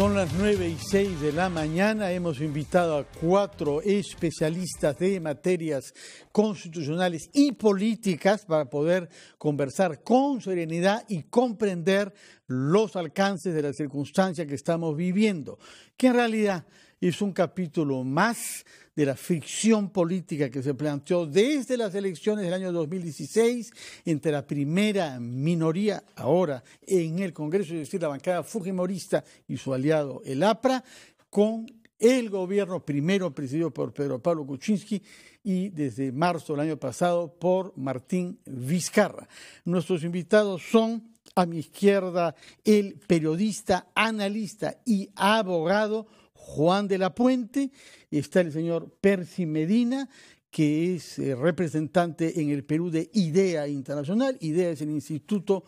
Son las 9 y 6 de la mañana. Hemos invitado a cuatro especialistas de materias constitucionales y políticas para poder conversar con serenidad y comprender los alcances de la circunstancia que estamos viviendo, que en realidad es un capítulo más de la fricción política que se planteó desde las elecciones del año 2016 entre la primera minoría ahora en el Congreso, es decir, la bancada Fujimorista y su aliado el APRA, con el gobierno primero presidido por Pedro Pablo Kuczynski y desde marzo del año pasado por Martín Vizcarra. Nuestros invitados son a mi izquierda el periodista, analista y abogado Juan de la Puente, está el señor Percy Medina, que es eh, representante en el Perú de IDEA Internacional. IDEA es el Instituto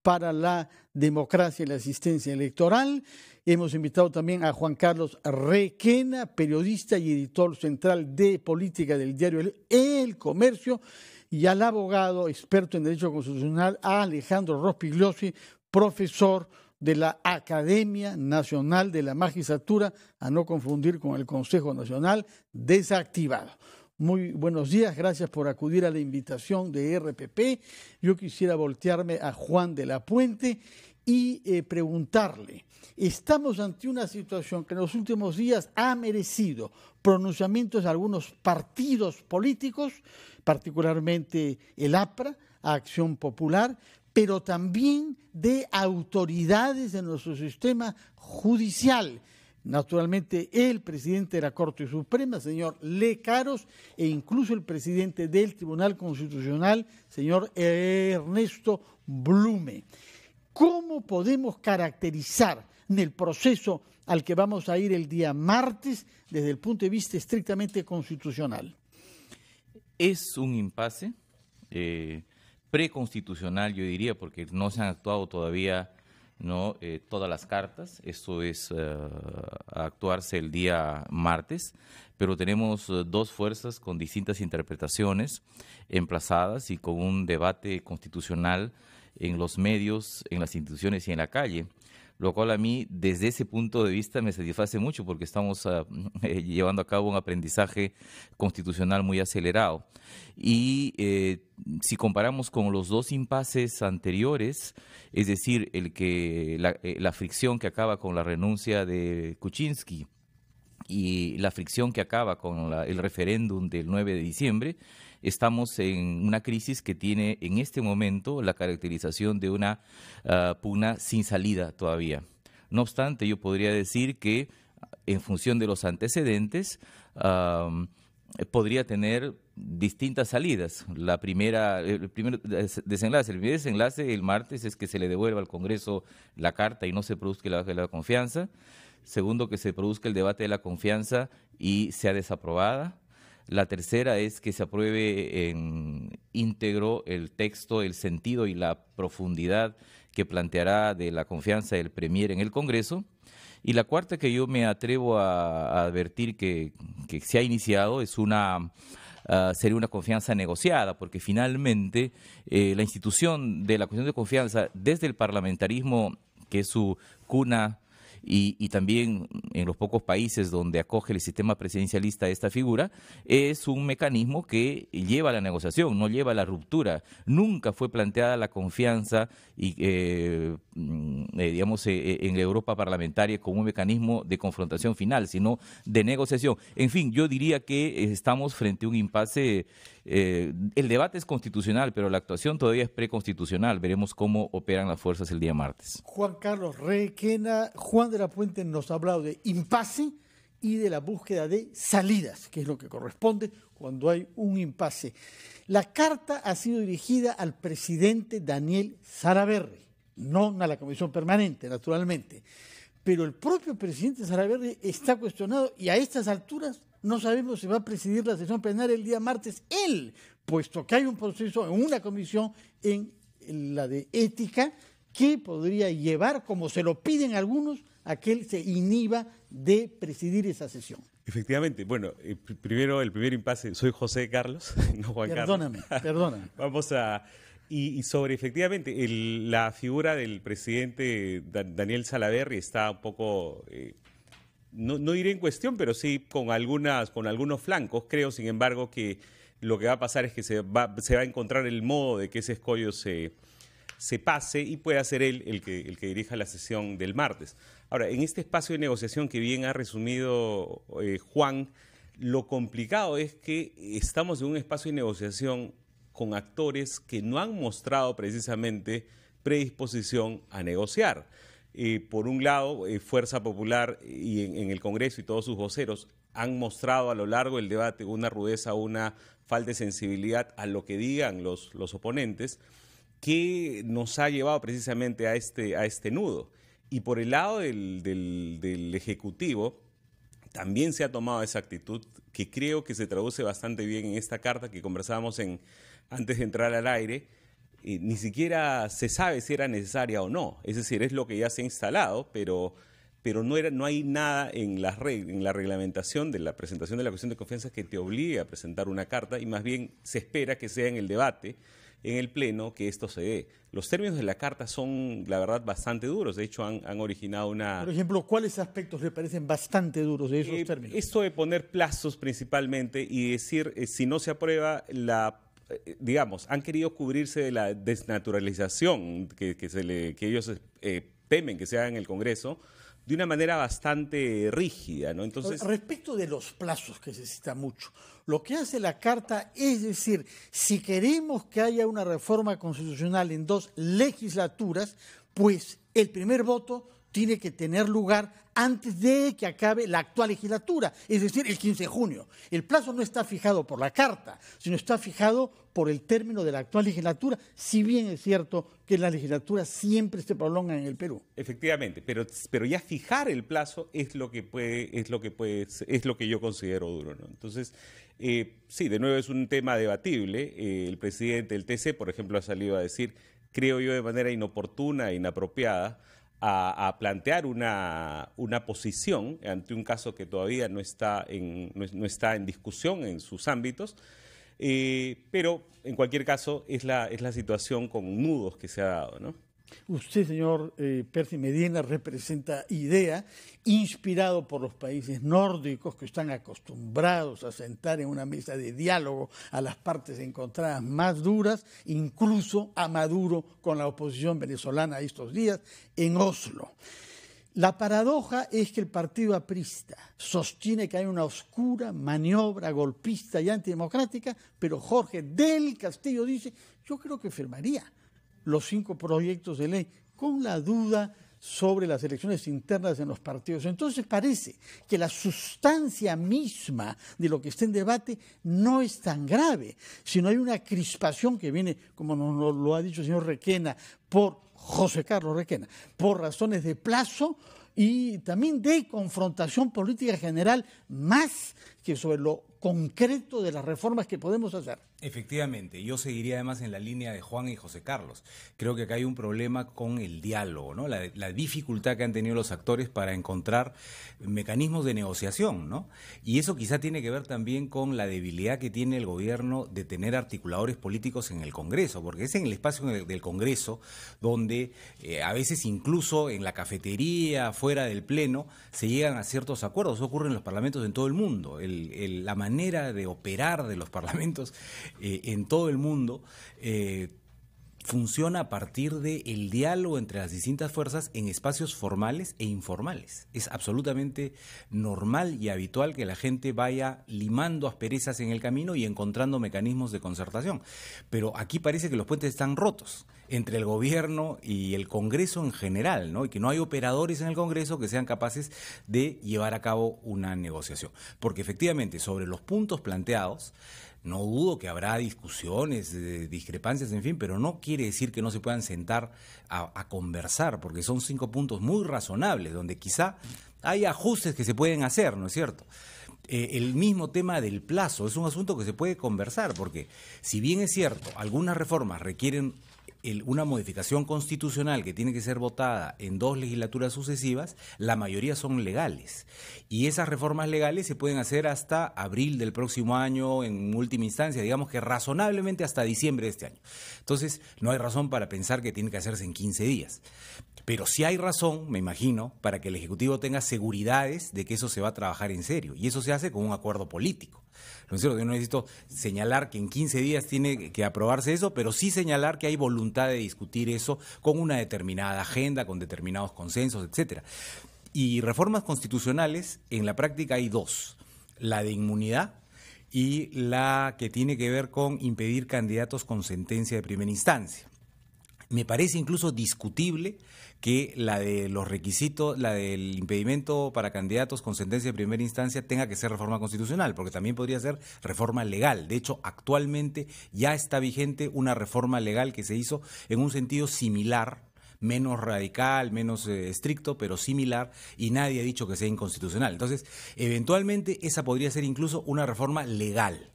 para la Democracia y la Asistencia Electoral. Hemos invitado también a Juan Carlos Requena, periodista y editor central de política del diario El Comercio, y al abogado experto en Derecho Constitucional Alejandro Rospigliosi, profesor de la Academia Nacional de la Magistratura, a no confundir con el Consejo Nacional, desactivado. Muy buenos días, gracias por acudir a la invitación de RPP. Yo quisiera voltearme a Juan de la Puente y eh, preguntarle, estamos ante una situación que en los últimos días ha merecido pronunciamientos de algunos partidos políticos, particularmente el APRA, Acción Popular, pero también de autoridades de nuestro sistema judicial. Naturalmente, el presidente de la Corte Suprema, señor Le Caros, e incluso el presidente del Tribunal Constitucional, señor Ernesto Blume. ¿Cómo podemos caracterizar en el proceso al que vamos a ir el día martes desde el punto de vista estrictamente constitucional? Es un impasse. Eh, preconstitucional, yo diría, porque no se han actuado todavía no eh, todas las cartas. Esto es eh, a actuarse el día martes, pero tenemos eh, dos fuerzas con distintas interpretaciones emplazadas y con un debate constitucional en los medios, en las instituciones y en la calle lo cual a mí desde ese punto de vista me satisface mucho porque estamos ah, eh, llevando a cabo un aprendizaje constitucional muy acelerado. Y eh, si comparamos con los dos impases anteriores, es decir, el que, eh, la, fricción que acaba con la renuncia de Kuczynski y la fricción que acaba con el referéndum del 9 de diciembre, estamos en una crisis que tiene en este momento la caracterización de una ah, pugna sin salida todavía. No obstante, yo podría decir que en función de los antecedentes, podría tener distintas salidas. La primera, el primer desenlace, el primer desenlace el martes es que se le devuelva al Congreso la carta y no se produzca la baja de la confianza. Segundo, que se produzca el debate de la confianza y sea desaprobada. La tercera es que se apruebe en íntegro el texto, el sentido y la profundidad que planteará de la confianza del Premier en el Congreso. Y la cuarta que yo me atrevo a, advertir que, se ha iniciado es una... Ah, sería una confianza negociada, porque finalmente eh, la institución de la cuestión de confianza desde el parlamentarismo, que es su cuna y, también en los pocos países donde acoge el sistema presidencialista esta figura, es un mecanismo que lleva a la negociación, no lleva a la ruptura. Nunca fue planteada la confianza y, eh, mm, eh, digamos, eh, en la Europa parlamentaria como un mecanismo de confrontación final, sino de negociación. En fin, yo diría que estamos frente a un impasse eh, el debate es constitucional, pero la actuación todavía es preconstitucional. Veremos cómo operan las fuerzas el día martes. Juan Carlos Requena, Juan de la Puente nos ha hablado de impasse y de la búsqueda de salidas, que es lo que corresponde cuando hay un impasse. La carta ha sido dirigida al presidente Daniel Saraberry, no a la comisión permanente, naturalmente. Pero el propio presidente Saraverri está cuestionado y a estas alturas no sabemos si va a presidir la sesión plenaria el día martes él, puesto que hay un proceso en una comisión en la de ética que podría llevar, como se lo piden algunos, a que él se inhiba de presidir esa sesión. Efectivamente, bueno, eh, primero el primer impasse, soy José Carlos, no Juan Carlos. Perdóname, perdóname. Vamos a... Y, sobre efectivamente la figura del presidente Daniel Salaverri está un poco eh, no, iré diré en cuestión, pero sí con, algunas, con algunos flancos. Creo, sin embargo, que lo que va a pasar es que se va, a encontrar el modo de que ese escollo se, pase y pueda ser él el que, dirija la sesión del martes. Ahora, en este espacio de negociación que bien ha resumido eh, Juan, lo complicado es que estamos en un espacio de negociación con actores que no han mostrado precisamente predisposición a negociar. Eh, por un lado, eh, Fuerza Popular y en, el Congreso y todos sus voceros han mostrado a lo largo del debate una rudeza, una falta de sensibilidad a lo que digan los, oponentes, que nos ha llevado precisamente a este, este nudo. Y por el lado del, Ejecutivo, también se ha tomado esa actitud que creo que se traduce bastante bien en esta carta que conversábamos antes de entrar al aire ni siquiera se sabe si era necesaria o no. Es decir, es lo que ya se ha instalado, pero, pero no, era, no hay nada en la, en la reglamentación de la presentación de la cuestión de confianza que te obligue a presentar una carta y más bien se espera que sea en el debate en el Pleno que esto se dé. Los términos de la carta son, la verdad, bastante duros. De hecho, han, originado una... Por ejemplo, ¿cuáles aspectos le parecen bastante duros de esos eh, términos? Esto de poner plazos principalmente y decir, eh, si no se aprueba, la eh, digamos, han querido cubrirse de la desnaturalización que, ellos eh, temen que se haga en el Congreso de una manera bastante rígida, ¿no? Entonces... Respecto de los plazos, que se cita mucho, lo que hace la Carta es decir, si queremos que haya una reforma constitucional en dos legislaturas, pues el primer voto tiene que tener lugar antes de que acabe la actual legislatura, es decir, el 15 de junio. El plazo no está fijado por la Carta, sino está fijado por el término de la actual legislatura, si bien es cierto que la legislatura siempre se prolonga en el Perú. Efectivamente, pero, pero ya fijar el plazo es lo que puede, es lo que es lo que yo considero duro. Entonces, eh, sí, de nuevo es un tema debatible. Eh, el presidente del TC, por ejemplo, ha salido a decir, creo yo, de manera inoportuna e inapropiada, a, plantear una, posición ante un caso que todavía no está en, discusión en sus ámbitos. Eh, pero en cualquier caso es la, es la situación con nudos que se ha dado, ¿no? Usted, señor eh, Percy Medina, representa idea inspirado por los países nórdicos que están acostumbrados a sentar en una mesa de diálogo a las partes encontradas más duras, incluso a Maduro con la oposición venezolana estos días en Oslo. La paradoja es que el partido aprista sostiene que hay una oscura maniobra golpista y antidemocrática, pero Jorge del Castillo dice, yo creo que firmaría los cinco proyectos de ley, con la duda sobre las elecciones internas en los partidos. Entonces parece que la sustancia misma de lo que está en debate no es tan grave, sino hay una crispación que viene, como nos lo ha dicho el señor Requena, por José Carlos Requena, por razones de plazo y también de confrontación política general más que sobre lo concreto de las reformas que podemos hacer. Efectivamente, yo seguiría además en la línea de Juan y José Carlos. Creo que acá hay un problema con el diálogo, ¿no? La, dificultad que han tenido los actores para encontrar mecanismos de negociación, ¿no? Y eso quizá tiene que ver también con la debilidad que tiene el gobierno de tener articuladores políticos en el Congreso, porque es en el espacio del Congreso donde eh, a veces incluso en la cafetería, fuera del Pleno, se llegan a ciertos acuerdos. Eso ocurre en los parlamentos en todo el mundo. la manera manera de operar de los parlamentos eh, en todo el mundo, eh, funciona a partir del diálogo entre las distintas fuerzas en espacios formales e informales. Es absolutamente normal y habitual que la gente vaya limando asperezas en el camino y encontrando mecanismos de concertación. Pero aquí parece que los puentes están rotos entre el gobierno y el Congreso en general, ¿no? Y que no hay operadores en el Congreso que sean capaces de llevar a cabo una negociación. Porque efectivamente, sobre los puntos planteados, no dudo que habrá discusiones, eh, discrepancias, en fin, pero no quiere decir que no se puedan sentar a, conversar, porque son cinco puntos muy razonables, donde quizá hay ajustes que se pueden hacer, ¿no es cierto? Eh, el mismo tema del plazo es un asunto que se puede conversar, porque si bien es cierto, algunas reformas requieren una modificación constitucional que tiene que ser votada en dos legislaturas sucesivas, la mayoría son legales. Y esas reformas legales se pueden hacer hasta abril del próximo año, en última instancia, digamos que razonablemente hasta diciembre de este año. Entonces, no hay razón para pensar que tiene que hacerse en 15 días. Pero sí hay razón, me imagino, para que el Ejecutivo tenga seguridades de que eso se va a trabajar en serio. Y eso se hace con un acuerdo político. ¿No es cierto? Yo no necesito señalar que en 15 días tiene que aprobarse eso, pero sí señalar que hay voluntad de discutir eso con una determinada agenda, con determinados consensos, etcétera. Y reformas constitucionales, en la práctica hay dos. La de inmunidad, y la que tiene que ver con impedir candidatos con sentencia de primera instancia. Me parece incluso discutible que la de los requisitos, la del impedimento para candidatos con sentencia de primera instancia tenga que ser reforma constitucional, porque también podría ser reforma legal. De hecho, actualmente ya está vigente una reforma legal que se hizo en un sentido similar menos radical, menos eh, estricto, pero similar, y nadie ha dicho que sea inconstitucional. Entonces, eventualmente esa podría ser incluso una reforma legal.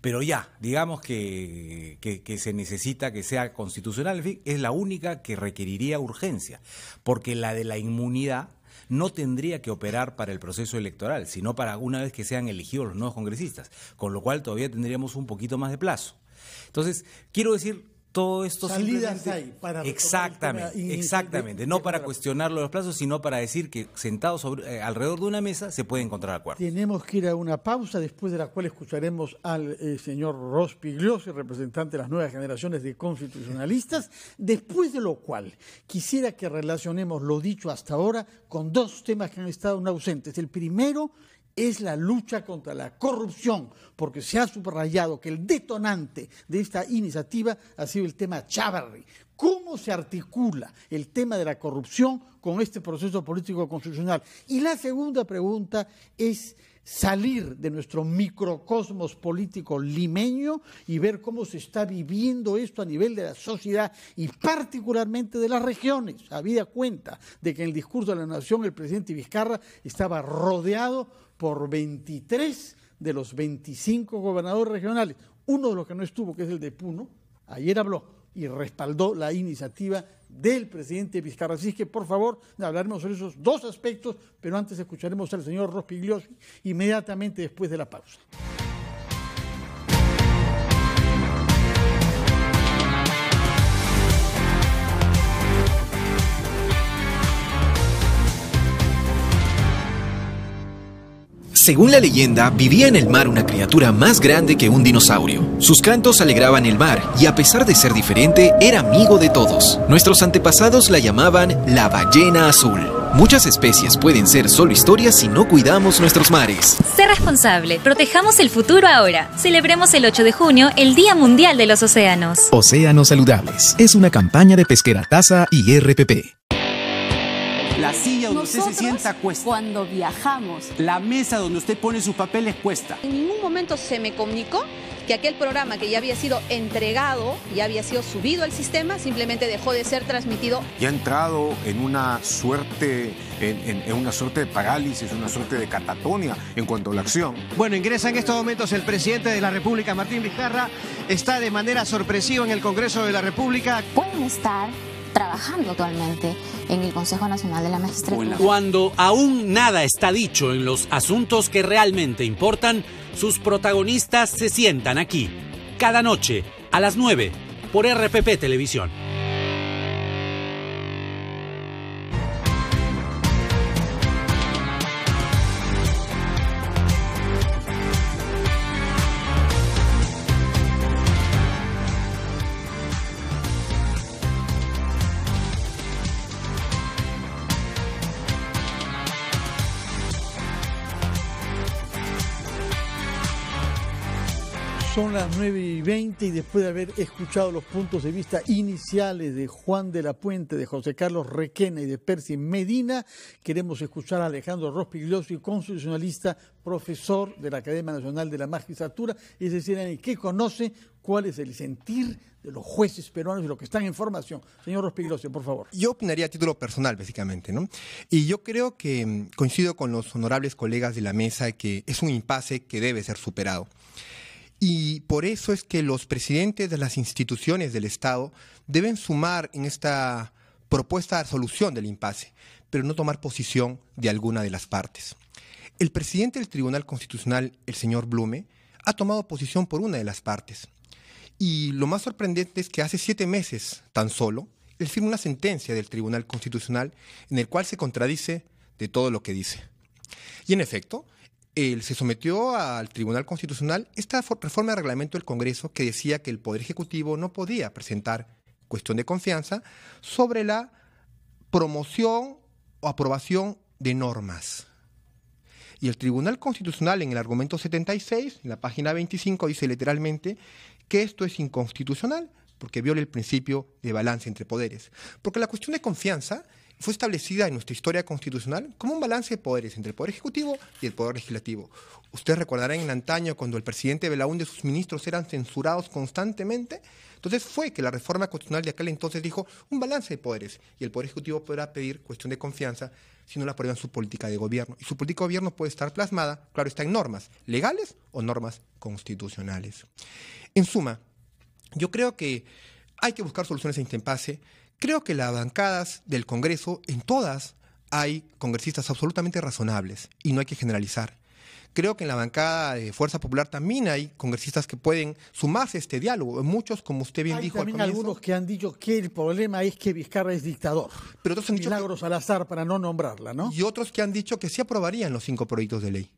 Pero ya, digamos que, se necesita que sea constitucional, es la única que requeriría urgencia, porque la de la inmunidad no tendría que operar para el proceso electoral, sino para una vez que sean elegidos los nuevos congresistas, con lo cual todavía tendríamos un poquito más de plazo. Entonces, quiero decir todo esto salidas exactamente exactamente no para cuestionar los plazos sino para decir que sentados eh, alrededor de una mesa se puede encontrar acuerdo tenemos que ir a una pausa después de la cual escucharemos al eh, señor Ross Pigliosi representante de las nuevas generaciones de constitucionalistas después de lo cual quisiera que relacionemos lo dicho hasta ahora con dos temas que han estado ausentes el primero es la lucha contra la corrupción, porque se ha subrayado que el detonante de esta iniciativa ha sido el tema Chávarri. ¿Cómo se articula el tema de la corrupción con este proceso político constitucional? Y la segunda pregunta es salir de nuestro microcosmos político limeño y ver cómo se está viviendo esto a nivel de la sociedad y particularmente de las regiones. Había cuenta de que en el discurso de la Nación el presidente Vizcarra estaba rodeado por 23 de los 25 gobernadores regionales. Uno de los que no estuvo, que es el de Puno, ayer habló y respaldó la iniciativa del presidente Vizcarra. Así que, por favor, hablaremos sobre esos dos aspectos, pero antes escucharemos al señor Rospigliosi inmediatamente después de la pausa. Según la leyenda, vivía en el mar una criatura más grande que un dinosaurio. Sus cantos alegraban el mar y a pesar de ser diferente, era amigo de todos. Nuestros antepasados la llamaban la ballena azul. Muchas especies pueden ser solo historias si no cuidamos nuestros mares. Sé responsable, protejamos el futuro ahora. Celebremos el 8 de junio el Día Mundial de los Océanos. Océanos Saludables es una campaña de Pesquera Taza y RPP. La silla donde usted se sienta cuesta. Cuando viajamos. La mesa donde usted pone sus papeles cuesta. En ningún momento se me comunicó que aquel programa que ya había sido entregado, ya había sido subido al sistema, simplemente dejó de ser transmitido. Y ha entrado en una suerte, en, una suerte de parálisis, una suerte de catatonia en cuanto a la acción. Bueno, ingresa en estos momentos el presidente de la República, Martín Vizcarra, está de manera sorpresiva en el Congreso de la República. Pueden estar trabajando actualmente en el Consejo Nacional de la Magistratura. Cuando aún nada está dicho en los asuntos que realmente importan, sus protagonistas se sientan aquí, cada noche, a las 9, por RPP Televisión. y 20 y después de haber escuchado los puntos de vista iniciales de Juan de la Puente, de José Carlos Requena y de Percy Medina, queremos escuchar a Alejandro Rospigliosi, constitucionalista, profesor de la Academia Nacional de la Magistratura, es decir, ¿qué que conoce cuál es el sentir de los jueces peruanos y los que están en formación. Señor Rospigliosi, por favor. Yo opinaría a título personal, básicamente, ¿no? Y yo creo que mm, coincido con los honorables colegas de la mesa que es un impasse que debe ser superado. Y por eso es que los presidentes de las instituciones del Estado deben sumar en esta propuesta de solución del impasse, pero no tomar posición de alguna de las partes. El presidente del Tribunal Constitucional, el señor Blume, ha tomado posición por una de las partes. Y lo más sorprendente es que hace siete meses tan solo, él firma una sentencia del Tribunal Constitucional en el cual se contradice de todo lo que dice. Y en efecto, se sometió al Tribunal Constitucional esta reforma de reglamento del Congreso que decía que el Poder Ejecutivo no podía presentar cuestión de confianza sobre la promoción o aprobación de normas. Y el Tribunal Constitucional en el argumento 76, en la página 25, dice literalmente que esto es inconstitucional porque viola el principio de balance entre poderes. Porque la cuestión de confianza fue establecida en nuestra historia constitucional como un balance de poderes entre el Poder Ejecutivo y el Poder Legislativo. Ustedes recordarán en antaño cuando el presidente Belaúnde y sus ministros eran censurados constantemente. Entonces fue que la reforma constitucional de aquel entonces dijo un balance de poderes y el Poder Ejecutivo podrá pedir cuestión de confianza si no la aprueban su política de gobierno. Y su política de gobierno puede estar plasmada, claro, está en normas legales o normas constitucionales. En suma, yo creo que hay que buscar soluciones a este impasse creo que las bancadas del Congreso, en todas, hay congresistas absolutamente razonables y no hay que generalizar. Creo que en la bancada de Fuerza Popular también hay congresistas que pueden sumarse a este diálogo. Muchos, como usted bien dijo, también algunos que han dicho que el problema es que Vizcarra es dictador. Pero otros han dicho Milagros al azar para no nombrarla, ¿no? Y otros que han dicho que sí aprobarían los cinco proyectos de ley.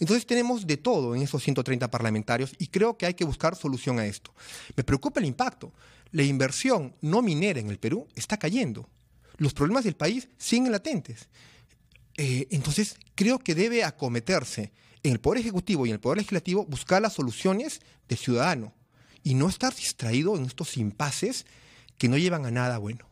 Entonces tenemos de todo en esos 130 parlamentarios y creo que hay que buscar solución a esto. Me preocupa el impacto. La inversión no minera en el Perú está cayendo. Los problemas del país siguen latentes. Eh, entonces creo que debe acometerse en el Poder Ejecutivo y en el Poder Legislativo buscar las soluciones de ciudadano y no estar distraído en estos impases que no llevan a nada bueno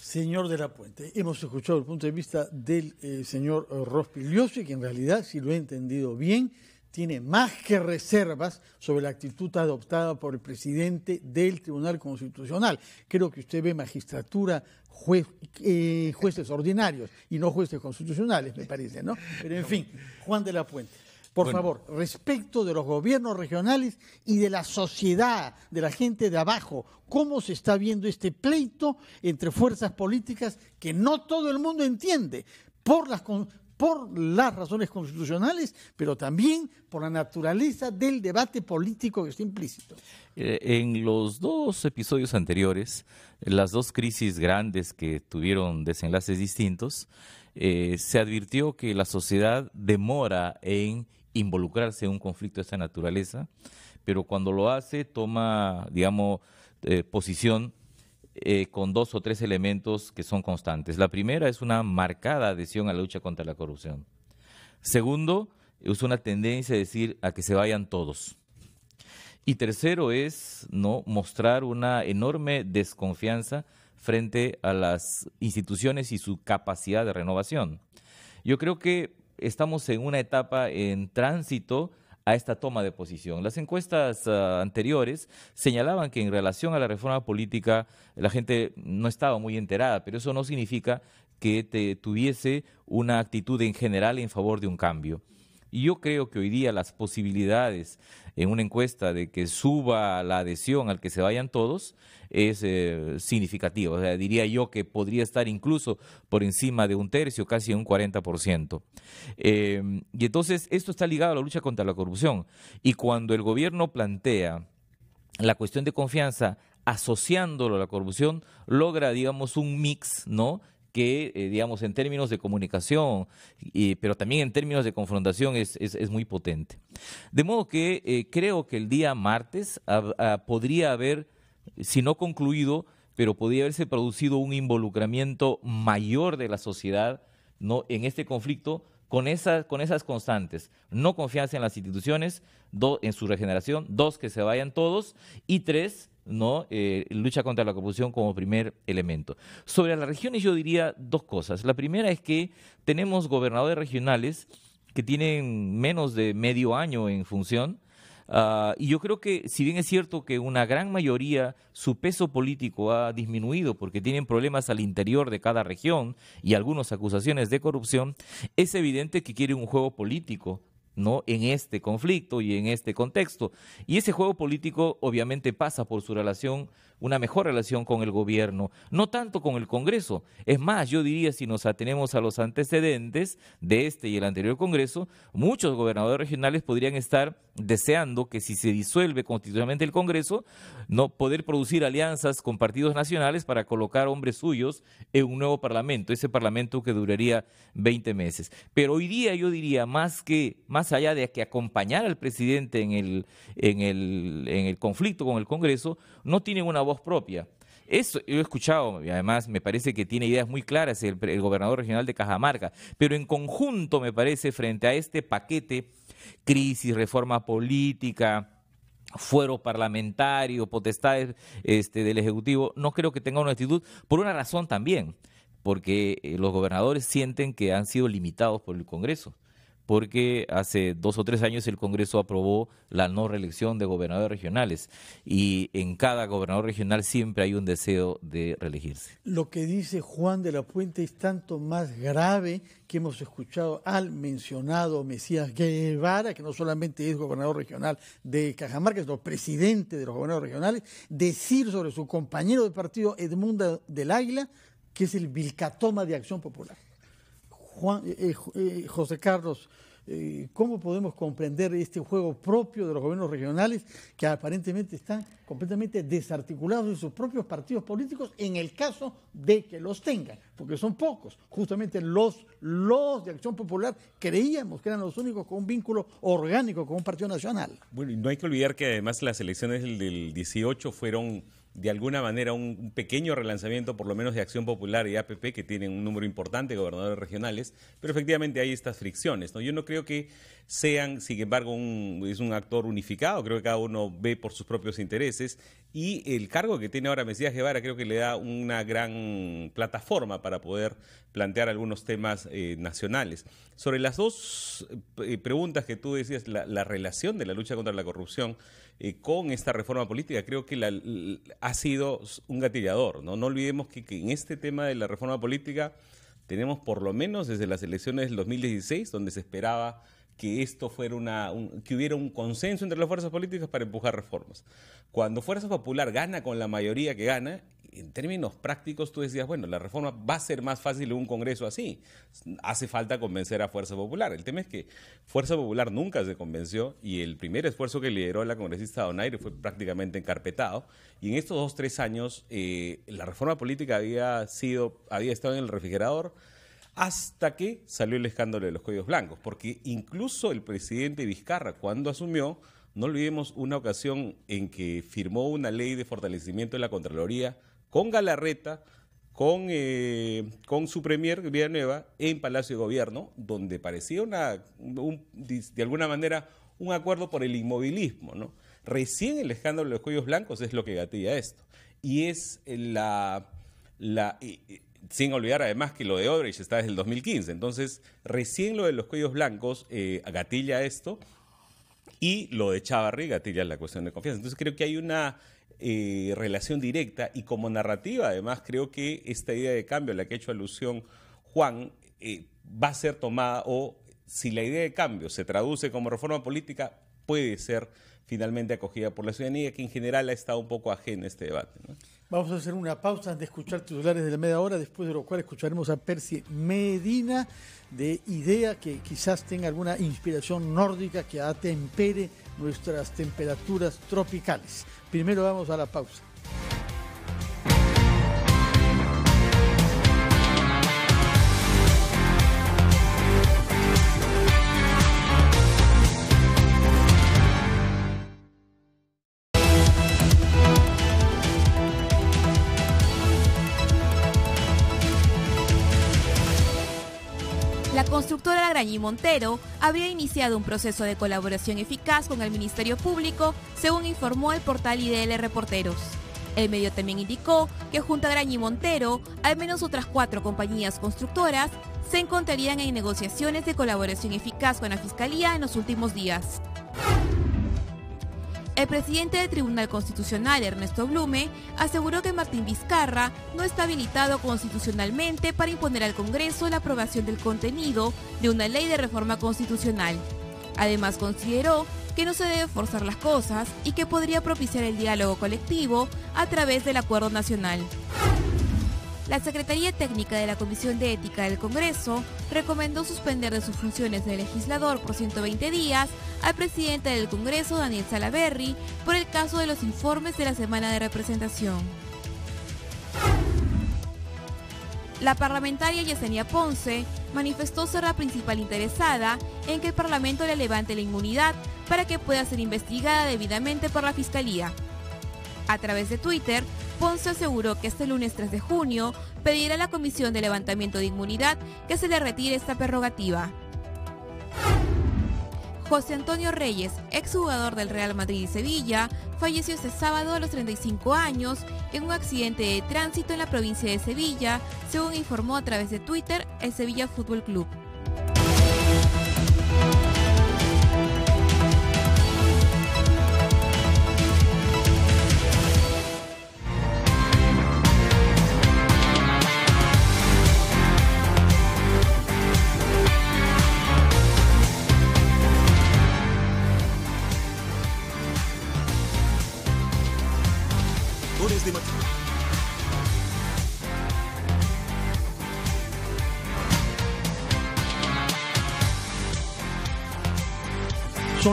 señor de la Puente. Hemos escuchado el punto de vista del eh, señor eh, Rospigliosi, que en realidad, si lo he entendido bien, tiene más que reservas sobre la actitud adoptada por el presidente del Tribunal Constitucional. Creo que usted ve magistratura, eh, jueces ordinarios y no jueces constitucionales, me parece, ¿no? Pero en fin, Juan de la Puente por favor, respecto de los gobiernos regionales y de la sociedad, de la gente de abajo, cómo se está viendo este pleito entre fuerzas políticas que no todo el mundo entiende por las, por las razones constitucionales, pero también por la naturaleza del debate político que está implícito. Eh, en los dos episodios anteriores, las dos crisis grandes que tuvieron desenlaces distintos, eh, se advirtió que la sociedad demora en involucrarse en un conflicto de esta naturaleza, pero cuando lo hace toma, digamos, eh, posición eh, con dos o tres elementos que son constantes. La primera es una marcada adhesión a la lucha contra la corrupción. Segundo, es una tendencia a decir a que se vayan todos. Y tercero es no mostrar una enorme desconfianza frente a las instituciones y su capacidad de renovación. Yo creo que estamos en una etapa en tránsito a esta toma de posición. Las encuestas ah, anteriores señalaban que en relación a la reforma política la gente no estaba muy enterada, pero eso no significa que tuviese una actitud en general en favor de un cambio. Y yo creo que hoy día las posibilidades en una encuesta de que suba la adhesión al que se vayan todos es significativo. Eh, significativa. O sea, diría yo que podría estar incluso por encima de un tercio, casi un 40%. Eh, y entonces esto está ligado a la lucha contra la corrupción. Y cuando el gobierno plantea la cuestión de confianza asociándolo a la corrupción, logra, digamos, un mix, ¿no? que, eh, digamos, en términos de comunicación, pero también en términos de confrontación es, es, muy potente. De modo que eh, creo que el día martes ah, podría haber, si no concluido, pero podría haberse producido un involucramiento mayor de la sociedad ¿no? en este conflicto con, con esas constantes. No confianza en las instituciones, en su regeneración, dos, que se vayan todos, y tres, ¿no? Eh, lucha contra la corrupción como primer elemento. Sobre las regiones yo diría dos cosas. La primera es que tenemos gobernadores regionales que tienen menos de medio año en función, Ah, y yo creo que, si bien es cierto que una gran mayoría, su peso político ha disminuido porque tienen problemas al interior de cada región y algunas acusaciones de corrupción, es evidente que quiere un juego político ¿no? en este conflicto y en este contexto. Y ese juego político obviamente pasa por su relación una mejor relación con el gobierno, no tanto con el Congreso. Es más, yo diría, si nos atenemos a los antecedentes de este y el anterior Congreso, muchos gobernadores regionales podrían estar deseando que si se disuelve constitucionalmente el Congreso, no poder producir alianzas con partidos nacionales para colocar hombres suyos en un nuevo parlamento, ese parlamento que duraría 20 meses. Pero hoy día yo diría más que más allá de que acompañar al presidente en el en el en el conflicto con el Congreso, no tienen una voz propia. Eso yo he escuchado, y además me parece que tiene ideas muy claras el, gobernador regional de Cajamarca, pero en conjunto me parece frente a este paquete, crisis, reforma política, fuero parlamentario, potestades este, del Ejecutivo, no creo que tenga una actitud, por una razón también, porque eh, los gobernadores sienten que han sido limitados por el Congreso porque hace dos o tres años el Congreso aprobó la no reelección de gobernadores regionales y en cada gobernador regional siempre hay un deseo de reelegirse. Lo que dice Juan de la Puente es tanto más grave que hemos escuchado al mencionado Mesías Guevara, que no solamente es gobernador regional de Cajamarca, sino presidente de los gobernadores regionales, decir sobre su compañero de partido Edmunda del Águila que es el vilcatoma de Acción Popular. Juan, eh, eh, eh, José Carlos, ¿cómo podemos comprender este juego propio de los gobiernos regionales que aparentemente están completamente desarticulados en sus propios partidos políticos en el caso de que los tengan? Porque son pocos. Justamente los, los de Acción Popular creíamos que eran los únicos con un vínculo orgánico con un partido nacional. Bueno, y no hay que olvidar que además las elecciones del 18 fueron de alguna manera un, pequeño relanzamiento, por lo menos de Acción Popular y APP, que tienen un número importante de gobernadores regionales, pero efectivamente hay estas fricciones. ¿no? Yo no creo que sean, sin embargo, un, es un actor unificado, creo que cada uno ve por sus propios intereses y el cargo que tiene ahora Mesías Guevara creo que le da una gran plataforma para poder plantear algunos temas eh, nacionales. Sobre las dos eh, preguntas que tú decías, la relación de la lucha contra la corrupción, con esta reforma política. Creo que la, ha sido un gatillador. No, olvidemos que, que, en este tema de la reforma política tenemos por lo menos desde las elecciones del 2016, donde se esperaba que esto fuera una, que hubiera un consenso entre las fuerzas políticas para empujar reformas. Cuando Fuerza Popular gana con la mayoría que gana, en términos prácticos tú decías, bueno, la reforma va a ser más fácil en un Congreso así. Hace falta convencer a Fuerza Popular. El tema es que Fuerza Popular nunca se convenció y el primer esfuerzo que lideró la congresista Donaire fue prácticamente encarpetado. Y en estos dos, tres años, eh, la reforma política había, sido, había estado en el refrigerador hasta que salió el escándalo de los cuellos blancos, porque incluso el presidente Vizcarra, cuando asumió, no olvidemos una ocasión en que firmó una ley de fortalecimiento de la Contraloría con Galarreta, con, eh, con su premier Villanueva en Palacio de Gobierno, donde parecía una, de alguna manera un acuerdo por el inmovilismo. ¿no? Recién el escándalo de los cuellos blancos es lo que gatilla esto. Y es la, la, eh, eh, sin olvidar además que lo de Odrich está desde el 2015. Entonces, recién lo de los cuellos blancos eh, gatilla esto y lo de Chavarri gatilla la cuestión de confianza. Entonces, creo que hay una eh, relación directa y como narrativa, además, creo que esta idea de cambio a la que ha hecho alusión Juan eh, va a ser tomada o si la idea de cambio se traduce como reforma política, puede ser finalmente acogida por la ciudadanía, que en general ha estado un poco ajena a este debate. ¿no? Vamos a hacer una pausa de escuchar titulares de la media hora, después de lo cual escucharemos a Percy Medina de idea que quizás tenga alguna inspiración nórdica que atempere nuestras temperaturas tropicales. Primero vamos a la pausa. y Montero había iniciado un proceso de colaboración eficaz con el Ministerio Público, según informó el portal IDL Reporteros. El medio también indicó que junto a Grañi Montero, al menos otras cuatro compañías constructoras se encontrarían en negociaciones de colaboración eficaz con la Fiscalía en los últimos días. El presidente del Tribunal Constitucional, Ernesto Blume, aseguró que Martín Vizcarra no está habilitado constitucionalmente para imponer al Congreso la aprobación del contenido de una ley de reforma constitucional. Además, consideró que no se debe forzar las cosas y que podría propiciar el diálogo colectivo a través del acuerdo nacional la Secretaría Técnica de la Comisión de Ética del Congreso recomendó suspender de sus funciones de legislador por 120 días al presidente del Congreso, Daniel Salaverry, por el caso de los informes de la Semana de Representación. La parlamentaria Yesenia Ponce manifestó ser la principal interesada en que el Parlamento le levante la inmunidad para que pueda ser investigada debidamente por la Fiscalía. A través de Twitter, Ponce aseguró que este lunes 3 de junio pedirá a la Comisión de Levantamiento de Inmunidad que se le retire esta prerrogativa. José Antonio Reyes, exjugador del Real Madrid y Sevilla, falleció este sábado a los 35 años en un accidente de tránsito en la provincia de Sevilla, según informó a través de Twitter el Sevilla Fútbol Club.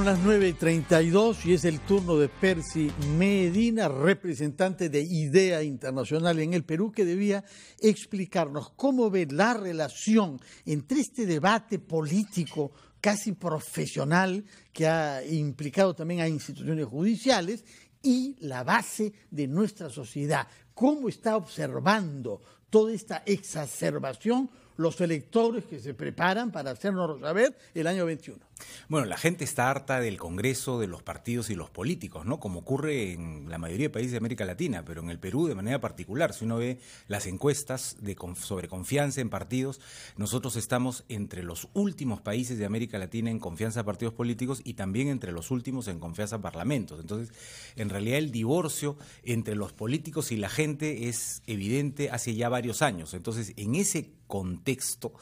Son las 9.32 y y es el turno de Percy Medina, representante de IDEA Internacional en el Perú, que debía explicarnos cómo ve la relación entre este debate político casi profesional que ha implicado también a instituciones judiciales y la base de nuestra sociedad. ¿Cómo está observando toda esta exacerbación los electores que se preparan para hacernos saber el año 21. Bueno, la gente está harta del Congreso, de los partidos y los políticos, ¿no? Como ocurre en la mayoría de países de América Latina, pero en el Perú de manera particular. Si uno ve las encuestas de, sobre confianza en partidos, nosotros estamos entre los últimos países de América Latina en confianza a partidos políticos y también entre los últimos en confianza a parlamentos. Entonces, en realidad el divorcio entre los políticos y la gente es evidente hace ya varios años. Entonces, en ese contexto,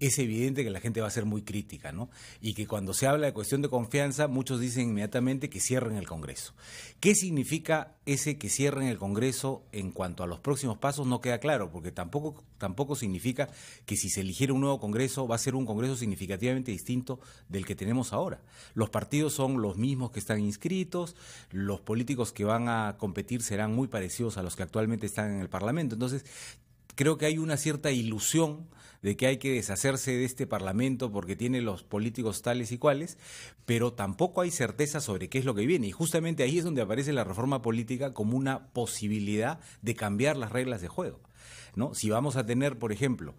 es evidente que la gente va a ser muy crítica, ¿no? Y que cuando se habla de cuestión de confianza, muchos dicen inmediatamente que cierren el Congreso. ¿Qué significa ese que cierren el Congreso en cuanto a los próximos pasos? No queda claro, porque tampoco, tampoco significa que si se eligiera un nuevo Congreso, va a ser un Congreso significativamente distinto del que tenemos ahora. Los partidos son los mismos que están inscritos, los políticos que van a competir serán muy parecidos a los que actualmente están en el Parlamento. Entonces, creo que hay una cierta ilusión de que hay que deshacerse de este Parlamento porque tiene los políticos tales y cuales, pero tampoco hay certeza sobre qué es lo que viene. Y justamente ahí es donde aparece la reforma política como una posibilidad de cambiar las reglas de juego. ¿no? Si vamos a tener, por ejemplo,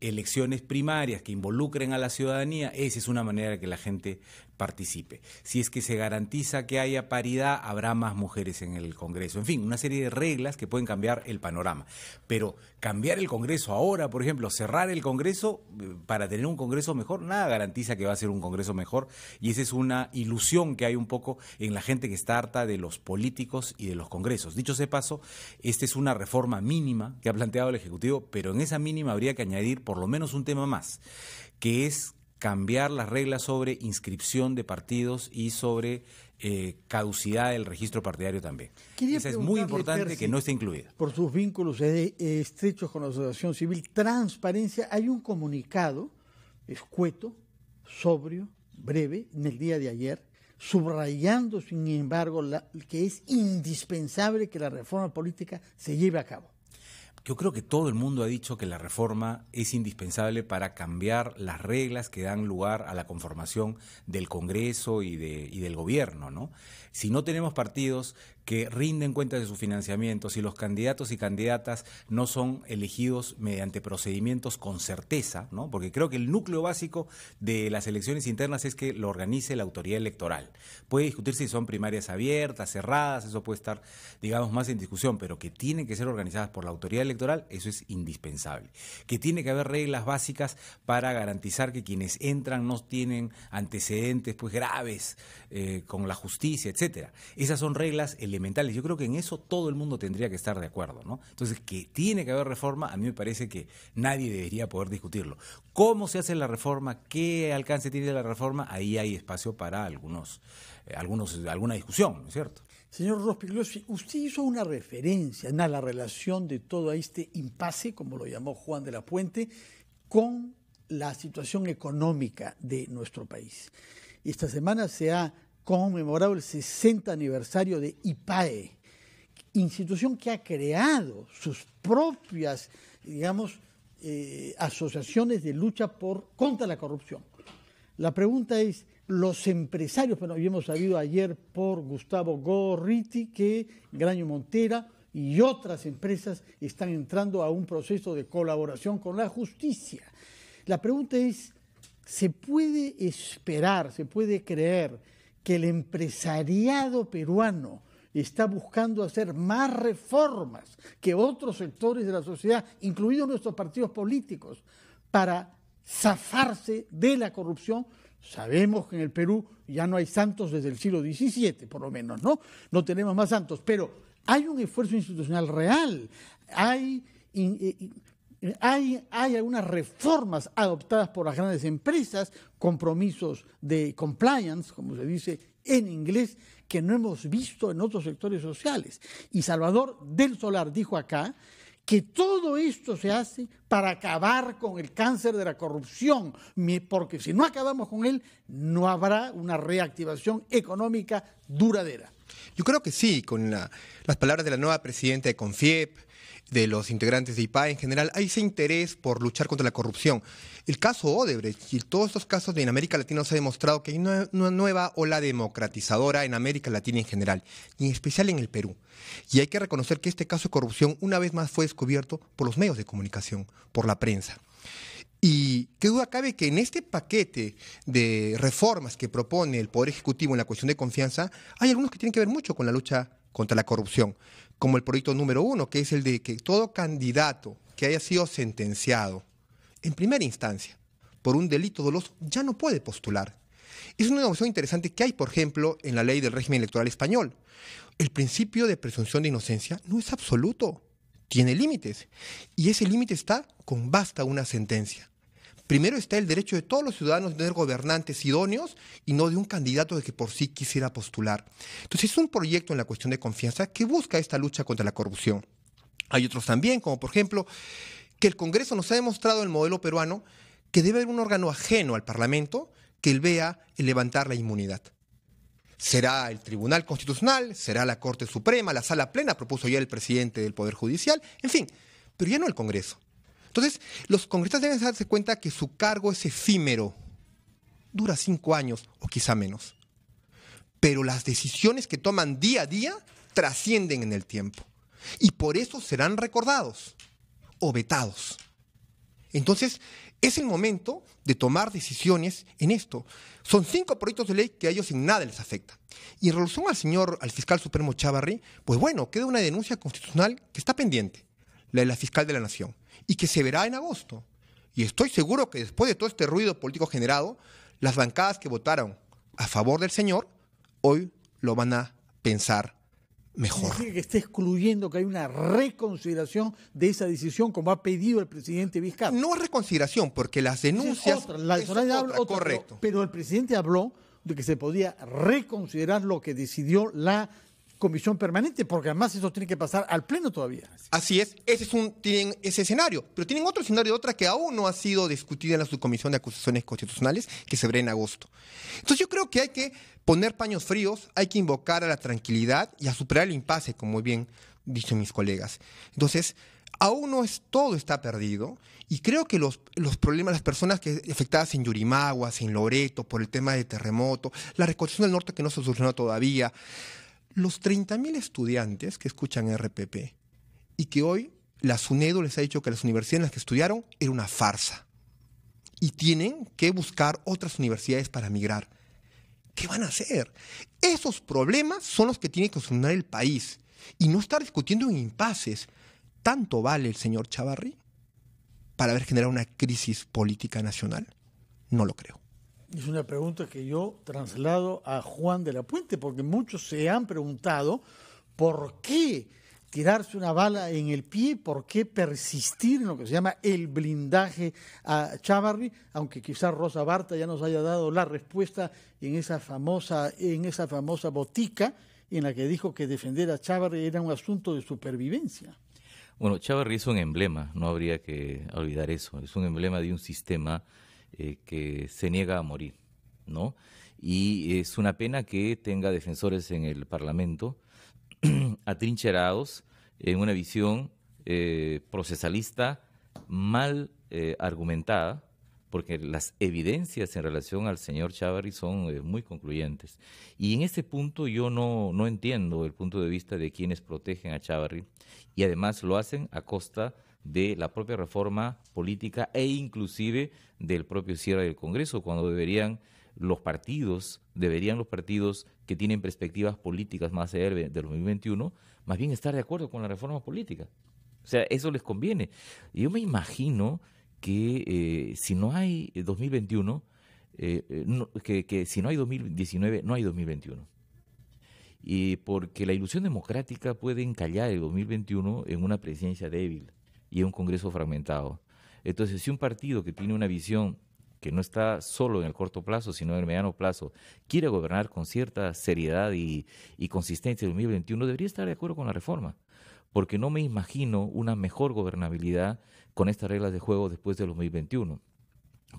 elecciones primarias que involucren a la ciudadanía, esa es una manera que la gente participe. Si es que se garantiza que haya paridad, habrá más mujeres en el Congreso. En fin, una serie de reglas que pueden cambiar el panorama. Pero cambiar el Congreso ahora, por ejemplo, cerrar el Congreso eh, para tener un Congreso mejor, nada garantiza que va a ser un Congreso mejor. Y esa es una ilusión que hay un poco en la gente que está harta de los políticos y de los Congresos. Dicho ese paso, esta es una reforma mínima que ha planteado el Ejecutivo, pero en esa mínima habría que añadir por lo menos un tema más, que es cambiar las reglas sobre inscripción de partidos y sobre eh, caducidad del registro partidario también. es muy importante que no esté incluida. Por sus vínculos eh, eh, estrechos con la asociación civil, transparencia, hay un comunicado escueto, sobrio, breve, en el día de ayer, subrayando, sin embargo, que es indispensable que la reforma política se lleve a cabo. Yo creo que todo el mundo ha dicho que la reforma es indispensable para cambiar las reglas que dan lugar a la conformación del Congreso y, de, y del gobierno, ¿no? Si no tenemos partidos que rinden cuenta de su financiamiento, si los candidatos y candidatas no son elegidos mediante procedimientos con certeza, ¿no? porque creo que el núcleo básico de las elecciones internas es que lo organice la autoridad electoral. Puede discutir si son primarias abiertas, cerradas, eso puede estar, digamos, más en discusión, pero que tienen que ser organizadas por la autoridad electoral, eso es indispensable. Que tiene que haber reglas básicas para garantizar que quienes entran no tienen antecedentes pues graves eh, con la justicia, etcétera. Esas son reglas elementales. Yo creo que en eso todo el mundo tendría que estar de acuerdo, ¿no? Entonces, que tiene que haber reforma, a mí me parece que nadie debería poder discutirlo. ¿Cómo se hace la reforma? ¿Qué alcance tiene la reforma? Ahí hay espacio para algunos, eh, algunos alguna discusión, ¿no es cierto? Señor Rospigliosi, usted hizo una referencia a la relación de todo este impasse, como lo llamó Juan de la Puente, con la situación económica de nuestro país. Esta semana se ha conmemorado el 60 aniversario de IPAE, institución que ha creado sus propias, digamos, eh, asociaciones de lucha por, contra la corrupción. La pregunta es, los empresarios, bueno, habíamos sabido ayer por Gustavo Gorriti que Graño Montera y otras empresas están entrando a un proceso de colaboración con la justicia. La pregunta es, ¿se puede esperar, se puede creer que el empresariado peruano está buscando hacer más reformas que otros sectores de la sociedad, incluidos nuestros partidos políticos, para zafarse de la corrupción. Sabemos que en el Perú ya no hay santos desde el siglo XVII, por lo menos, ¿no? No tenemos más santos, pero hay un esfuerzo institucional real, hay eh, hay, algunas reformas adoptadas por las grandes empresas, compromisos de compliance, como se dice en inglés, que no hemos visto en otros sectores sociales. Y Salvador del Solar dijo acá que todo esto se hace para acabar con el cáncer de la corrupción, porque si no acabamos con él, no habrá una reactivación económica duradera. Yo creo que sí, con las palabras de la nueva presidenta de Confiep, de los integrantes de IPA en general, hay ese interés por luchar contra la corrupción. El caso Odebrecht y todos estos casos en América Latina nos ha demostrado que hay una, nueva ola democratizadora en América Latina en general, y en especial en el Perú. Y hay que reconocer que este caso de corrupción una vez más fue descubierto por los medios de comunicación, por la prensa. Y qué duda cabe que en este paquete de reformas que propone el Poder Ejecutivo en la cuestión de confianza, hay algunos que tienen que ver mucho con la lucha contra la corrupción como el proyecto número uno, que es el de que todo candidato que haya sido sentenciado en primera instancia por un delito doloso ya no puede postular. Es una innovación interesante que hay, por ejemplo, en la ley del régimen electoral español. El principio de presunción de inocencia no es absoluto, tiene límites. Y ese límite está con basta una sentencia primero está el derecho de todos los ciudadanos de tener gobernantes idóneos y no de un candidato de que por sí quisiera postular. Entonces es un proyecto en la cuestión de confianza que busca esta lucha contra la corrupción. Hay otros también, como por ejemplo, que el Congreso nos ha demostrado el modelo peruano que debe haber un órgano ajeno al Parlamento que vea el levantar la inmunidad. Será el Tribunal Constitucional, será la Corte Suprema, la Sala Plena, propuso ya el presidente del Poder Judicial, en fin, pero ya no el Congreso. Entonces, los congresistas deben darse cuenta que su cargo es efímero, dura cinco años o quizá menos. Pero las decisiones que toman día a día trascienden en el tiempo y por eso serán recordados o vetados. Entonces, es el momento de tomar decisiones en esto. Son cinco proyectos de ley que a ellos en nada les afecta. Y en relación al señor, al fiscal supremo Chavarri, pues bueno, queda una denuncia constitucional que está pendiente, la de la fiscal de la Nación y que se verá en agosto. Y estoy seguro que después de todo este ruido político generado, las bancadas que votaron a favor del señor hoy lo van a pensar mejor. que está excluyendo que hay una reconsideración de esa decisión como ha pedido el presidente Vizcarra. No es reconsideración, porque las denuncias... la correcto. Pero, pero el presidente habló de que se podía reconsiderar lo que decidió la comisión permanente, porque además eso tiene que pasar al Pleno todavía. Así es, ese es un, tienen ese escenario, pero tienen otro escenario, de otra que aún no ha sido discutida en la subcomisión de acusaciones constitucionales, que se verá en agosto. Entonces yo creo que hay que poner paños fríos, hay que invocar a la tranquilidad y a superar el impasse, como muy bien dicho mis colegas. Entonces, aún no es todo está perdido y creo que los, los problemas, las personas que afectadas en Yurimaguas, en Loreto, por el tema del terremoto, la reconstrucción del norte que no se ha solucionó todavía, los 30.000 estudiantes que escuchan RPP y que hoy la SUNEDO les ha dicho que las universidades en las que estudiaron era una farsa y tienen que buscar otras universidades para migrar. ¿Qué van a hacer? Esos problemas son los que tiene que solucionar el país y no estar discutiendo en impases. ¿Tanto vale el señor Chavarri para haber generado una crisis política nacional? No lo creo es una pregunta que yo traslado a Juan de la Puente, porque muchos se han preguntado por qué tirarse una bala en el pie, por qué persistir en lo que se llama el blindaje a Chavarri, aunque quizás Rosa Barta ya nos haya dado la respuesta en esa famosa, en esa famosa botica en la que dijo que defender a Chavarri era un asunto de supervivencia. Bueno, Chavarri es un emblema, no habría que olvidar eso, es un emblema de un sistema eh, que se niega a morir, ¿no? Y es una pena que tenga defensores en el Parlamento atrincherados en una visión eh, procesalista mal eh, argumentada, porque las evidencias en relación al señor Chávarri son muy concluyentes. Y en ese punto yo no, no, entiendo el punto de vista de quienes protegen a Chávarri y además lo hacen a costa de la propia reforma política e inclusive del propio cierre del Congreso, cuando deberían los partidos, deberían los partidos que tienen perspectivas políticas más allá del 2021, más bien estar de acuerdo con la reforma política. O sea, eso les conviene. Yo me imagino que eh, si no hay 2021, eh, eh, que, si no hay 2019, no hay 2021 y porque la ilusión democrática puede encallar el 2021 en una presidencia débil y un Congreso fragmentado. Entonces, si un partido que tiene una visión que no está solo en el corto plazo, sino en el mediano plazo, quiere gobernar con cierta seriedad y, consistencia en 2021, debería estar de acuerdo con la reforma. Porque no me imagino una mejor gobernabilidad con estas reglas de juego después del 2021.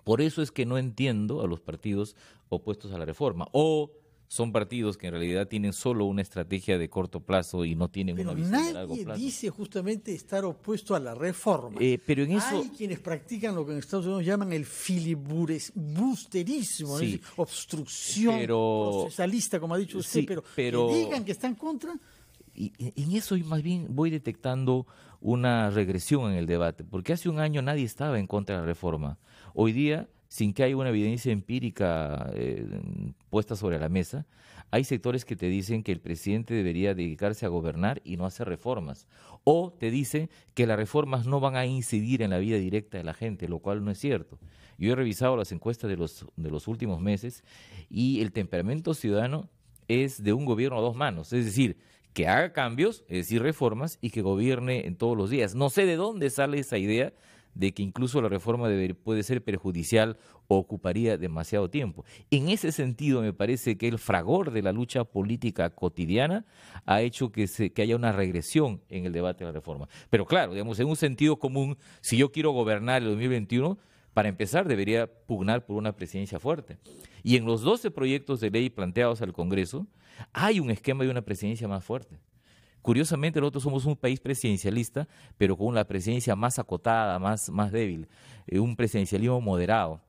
Por eso es que no entiendo a los partidos opuestos a la reforma. O son partidos que en realidad tienen solo una estrategia de corto plazo y no tienen una visión nadie de largo plazo. dice justamente estar opuesto a la reforma. Eh, pero Hay quienes practican lo que en Estados Unidos llaman el filibusterismo, obstrucción socialista, procesalista, como ha dicho usted, pero, Que digan que están contra... Y en eso más bien voy detectando una regresión en el debate, porque hace un año nadie estaba en contra de la reforma. Hoy día sin que haya una evidencia empírica eh, puesta sobre la mesa. Hay sectores que te dicen que el presidente debería dedicarse a gobernar y no hacer reformas. O te dicen que las reformas no van a incidir en la vida directa de la gente, lo cual no es cierto. Yo he revisado las encuestas de los, de los últimos meses y el temperamento ciudadano es de un gobierno a dos manos. Es decir, que haga cambios, es decir, reformas, y que gobierne en todos los días. No sé de dónde sale esa idea de que incluso la reforma puede ser perjudicial o ocuparía demasiado tiempo. En ese sentido, me parece que el fragor de la lucha política cotidiana ha hecho que, haya una regresión en el debate de la reforma. Pero claro, digamos, en un sentido común, si yo quiero gobernar el 2021, para empezar, debería pugnar por una presidencia fuerte. Y en los 12 proyectos de ley planteados al Congreso, hay un esquema de una presidencia más fuerte. Curiosamente, nosotros somos un país presidencialista, pero con una presidencia más acotada, más, más débil, eh, un presidencialismo moderado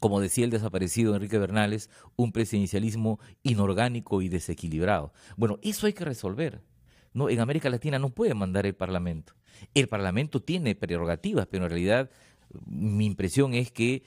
como decía el desaparecido Enrique Bernales, un presidencialismo inorgánico y desequilibrado. Bueno, eso hay que resolver. No, en América Latina no puede mandar el Parlamento. El Parlamento tiene prerrogativas, pero en realidad mi impresión es que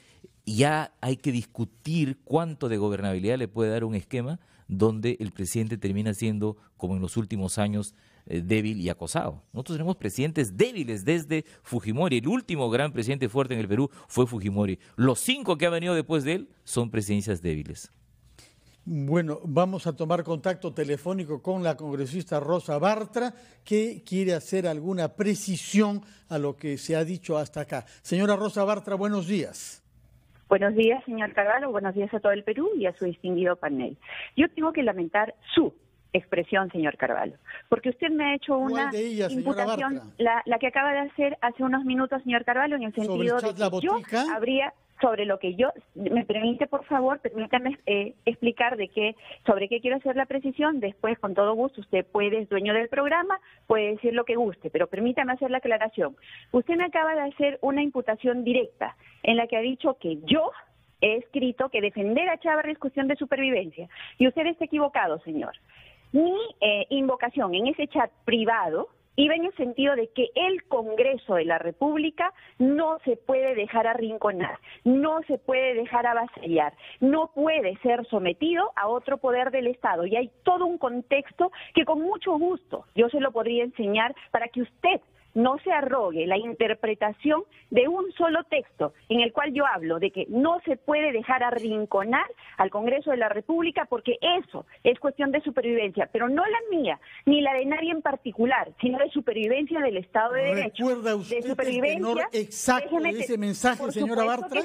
ya hay que discutir cuánto de gobernabilidad le puede dar un esquema donde el presidente termina siendo, como en los últimos años, eh, débil y acosado. Nosotros tenemos presidentes débiles desde Fujimori. El último gran presidente fuerte en el Perú fue Fujimori. Los cinco que han venido después de él son presidencias débiles. Bueno, vamos a tomar contacto telefónico con la congresista Rosa Bartra, que quiere hacer alguna precisión a lo que se ha dicho hasta acá. Señora Rosa Bartra, buenos días. Buenos días, señor Carvalho, buenos días a todo el Perú y a su distinguido panel. Yo tengo que lamentar su expresión, señor Carvalho, porque usted me ha hecho una imputación, la, la, que acaba de hacer hace unos minutos, señor Carvalho, en el sentido de que yo habría sobre lo que yo, me permite por favor, permítame eh, explicar de qué, sobre qué quiero hacer la precisión, después con todo gusto usted puede, es dueño del programa, puede decir lo que guste, pero permítame hacer la aclaración. Usted me acaba de hacer una imputación directa en la que ha dicho que yo he escrito que defender a Chávez es cuestión de supervivencia y usted está equivocado, señor. Mi eh, invocación en ese chat privado iba en el sentido de que el Congreso de la República no se puede dejar arrinconar, no se puede dejar avasallar, no puede ser sometido a otro poder del Estado. Y hay todo un contexto que con mucho gusto yo se lo podría enseñar para que usted no se arrogue la interpretación de un solo texto en el cual yo hablo de que no se puede dejar arrinconar al Congreso de la República porque eso es cuestión de supervivencia, pero no la mía ni la de nadie en particular, sino de supervivencia del Estado de Derecho. ¿Recuerda usted de supervivencia, de ese mensaje, señora Bartra?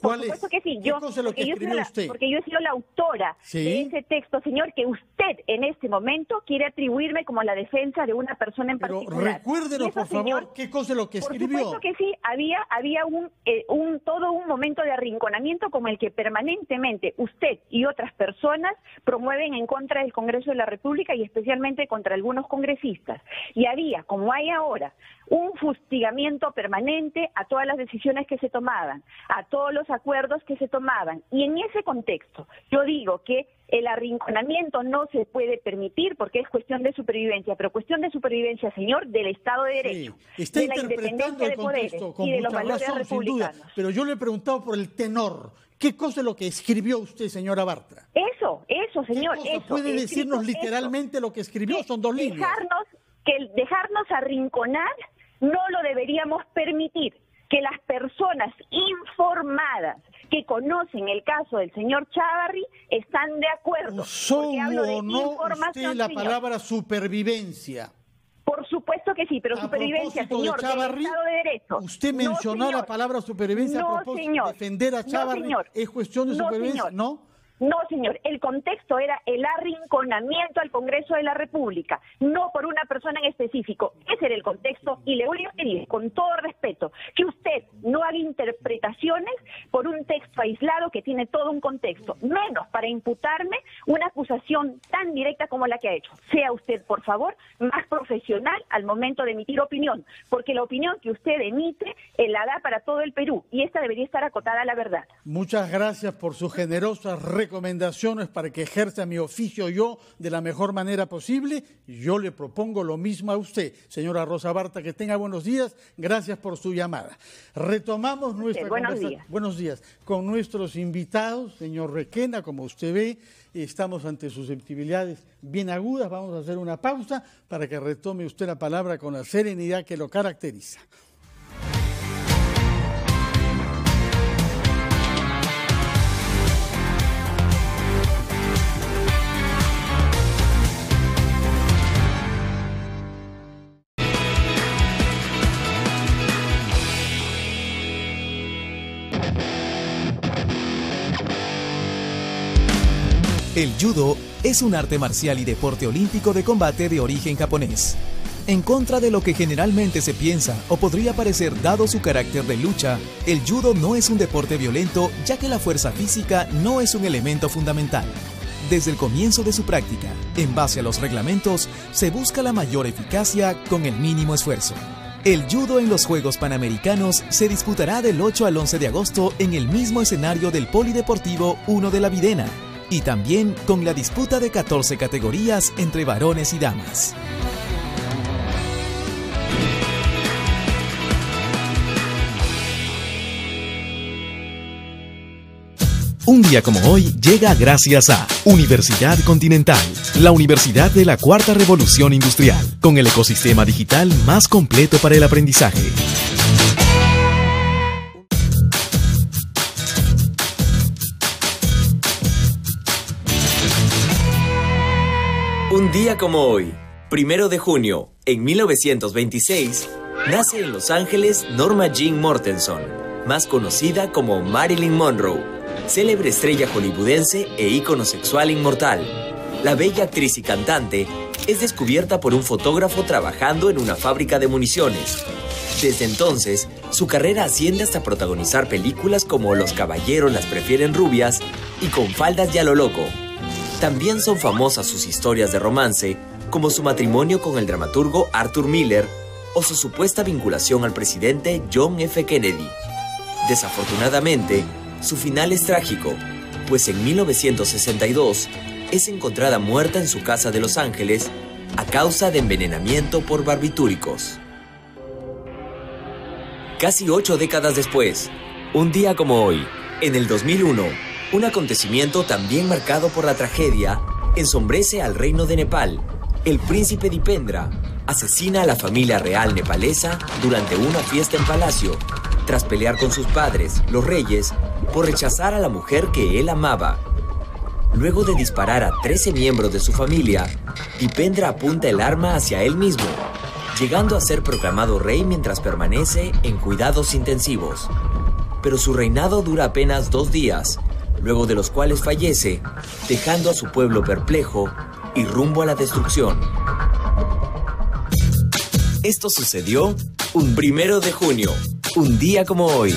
¿Cuál supuesto es? que sí, yo, porque yo, la, usted? porque yo he sido la autora de ese texto, señor, que usted en este momento quiere atribuirme como la defensa de una persona en Pero particular. Recuérdenos, por favor, qué cosa es lo que escribió. Por supuesto que sí, había, había un, eh, un, todo un momento de arrinconamiento como el que permanentemente usted y otras personas promueven en contra del Congreso de la República y especialmente contra algunos congresistas. Y había, como hay ahora, un fustigamiento permanente a todas las decisiones que se tomaban, a todos los acuerdos que se tomaban. Y en ese contexto, yo digo que el arrinconamiento no se puede permitir porque es cuestión de supervivencia, pero cuestión de supervivencia, señor, del Estado de Derecho, está de la el de y de los valores pero yo le he preguntado por el tenor. ¿Qué cosa es lo que escribió usted, señora Bartra? Eso, eso, señor. puede decirnos literalmente lo que escribió? Son dos líneas. Que dejarnos arrinconar no lo deberíamos permitir que las personas informadas que conocen el caso del señor Chávarri están de acuerdo. solo no usted la palabra supervivencia? Por supuesto que sí, pero supervivencia, señor, de Derecho. Usted mencionó la palabra supervivencia a propósito de defender a Chávarri es cuestión de supervivencia, ¿no? No, señor, el contexto era el arrinconamiento al Congreso de la República, no por una persona en específico. Ese era el contexto y le voy a pedir, con todo respeto, que usted no haga interpretaciones por un texto aislado que tiene todo un contexto, menos para imputarme una acusación tan directa como la que ha hecho. Sea usted, por favor, más profesional al momento de emitir opinión, porque la opinión que usted emite eh, la da para todo el Perú y esta debería estar acotada a la verdad. Muchas gracias por su generosa recomendaciones para que ejerza mi oficio yo de la mejor manera posible, yo le propongo lo mismo a usted, señora Rosa Barta, que tenga buenos días, gracias por su llamada. Retomamos nuestra buenos días. buenos días. Con nuestros invitados, señor Requena, como usted ve, estamos ante susceptibilidades bien agudas, vamos a hacer una pausa para que retome usted la palabra con la serenidad que lo caracteriza. El judo es un arte marcial y deporte olímpico de combate de origen japonés. En contra de lo que generalmente se piensa o podría parecer dado su carácter de lucha, el judo no es un deporte violento ya que la fuerza física no es un elemento fundamental. Desde el comienzo de su práctica, en base a los reglamentos, se busca la mayor eficacia con el mínimo esfuerzo. El judo en los Juegos Panamericanos se disputará del 8 al 11 de agosto en el mismo escenario del Polideportivo 1 de la Videna, y también con la disputa de 14 categorías entre varones y damas. Un día como hoy llega gracias a Universidad Continental, la universidad de la cuarta revolución industrial, con el ecosistema digital más completo para el aprendizaje. Un día como hoy, primero de junio, en 1926, nace en Los Ángeles Norma Jean Mortenson, más conocida como Marilyn Monroe, célebre estrella hollywoodense e ícono sexual inmortal. La bella actriz y cantante es descubierta por un fotógrafo trabajando en una fábrica de municiones. Desde entonces, su carrera asciende hasta protagonizar películas como Los caballeros las prefieren rubias y Con faldas ya lo loco, también son famosas sus historias de romance, como su matrimonio con el dramaturgo Arthur Miller o su supuesta vinculación al presidente John F. Kennedy. Desafortunadamente, su final es trágico, pues en 1962 es encontrada muerta en su casa de Los Ángeles a causa de envenenamiento por barbitúricos. Casi ocho décadas después, un día como hoy, en el 2001, un acontecimiento también marcado por la tragedia ensombrece al reino de Nepal. El príncipe Dipendra asesina a la familia real nepalesa durante una fiesta en palacio, tras pelear con sus padres, los reyes, por rechazar a la mujer que él amaba. Luego de disparar a 13 miembros de su familia, Dipendra apunta el arma hacia él mismo, llegando a ser proclamado rey mientras permanece en cuidados intensivos. Pero su reinado dura apenas dos días luego de los cuales fallece, dejando a su pueblo perplejo y rumbo a la destrucción. Esto sucedió un primero de junio, un día como hoy.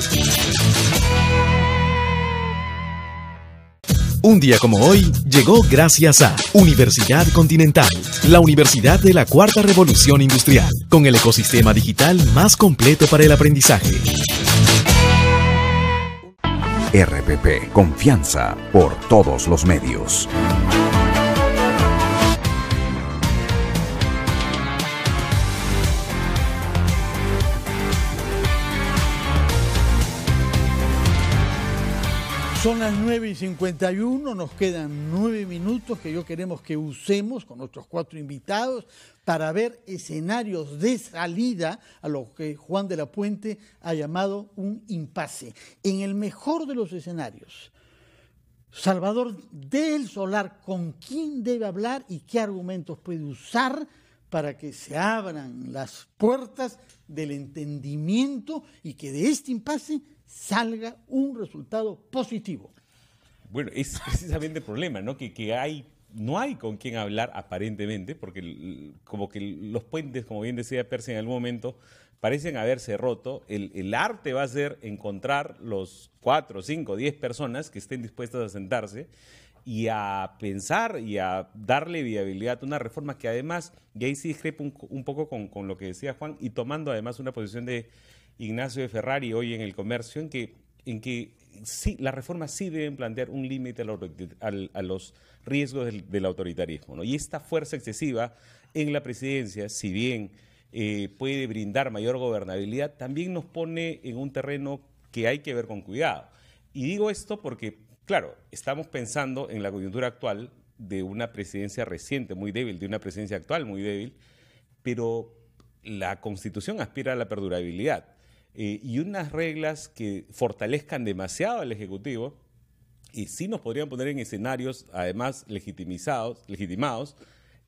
Un día como hoy llegó gracias a Universidad Continental, la universidad de la cuarta revolución industrial, con el ecosistema digital más completo para el aprendizaje. RPP, confianza por todos los medios. 9 y 51, nos quedan nueve minutos que yo queremos que usemos con nuestros cuatro invitados para ver escenarios de salida a lo que Juan de la Puente ha llamado un impasse. En el mejor de los escenarios, Salvador del Solar, ¿con quién debe hablar y qué argumentos puede usar para que se abran las puertas del entendimiento y que de este impasse salga un resultado positivo. Bueno, es precisamente el problema, ¿no? Que, que hay no hay con quién hablar aparentemente, porque como que los puentes, como bien decía Percy en algún momento, parecen haberse roto. El, arte va a ser encontrar los cuatro, cinco, diez personas que estén dispuestas a sentarse y a pensar y a darle viabilidad a una reforma que además, y ahí sí discrepo un, un poco con, con, lo que decía Juan, y tomando además una posición de Ignacio de Ferrari hoy en el comercio, en que, en que sí, las reformas sí deben plantear un límite a, los riesgos del, autoritarismo. Y esta fuerza excesiva en la presidencia, si bien eh, puede brindar mayor gobernabilidad, también nos pone en un terreno que hay que ver con cuidado. Y digo esto porque, claro, estamos pensando en la coyuntura actual de una presidencia reciente muy débil, de una presidencia actual muy débil, pero la constitución aspira a la perdurabilidad eh, y unas reglas que fortalezcan demasiado al Ejecutivo y sí nos podrían poner en escenarios, además, legitimizados, legitimados